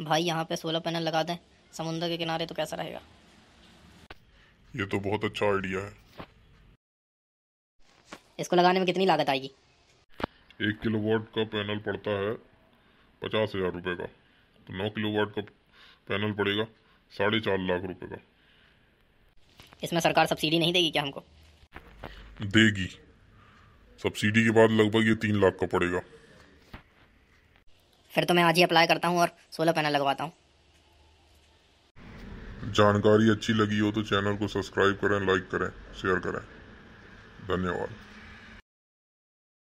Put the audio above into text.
भाई यहाँ पे सोलर पैनल लगा दें समुंदर के किनारे तो कैसा रहेगा ये तो बहुत अच्छा आइडिया है इसको लगाने में कितनी लागत आएगी एक किलो वाट का पैनल पड़ता है पचास हजार रुपये का तो नौ किलो वाट का पैनल पड़ेगा साढ़े चार लाख रुपये का इसमें सरकार सब्सिडी नहीं देगी क्या हमको देगी सब्सिडी के बाद लगभग ये तीन लाख का पड़ेगा फिर तो मैं आज ही अप्लाई करता हूँ और सोलर पैनल लगवाता हूँ जानकारी अच्छी लगी हो तो चैनल को सब्सक्राइब करें लाइक करें शेयर करें धन्यवाद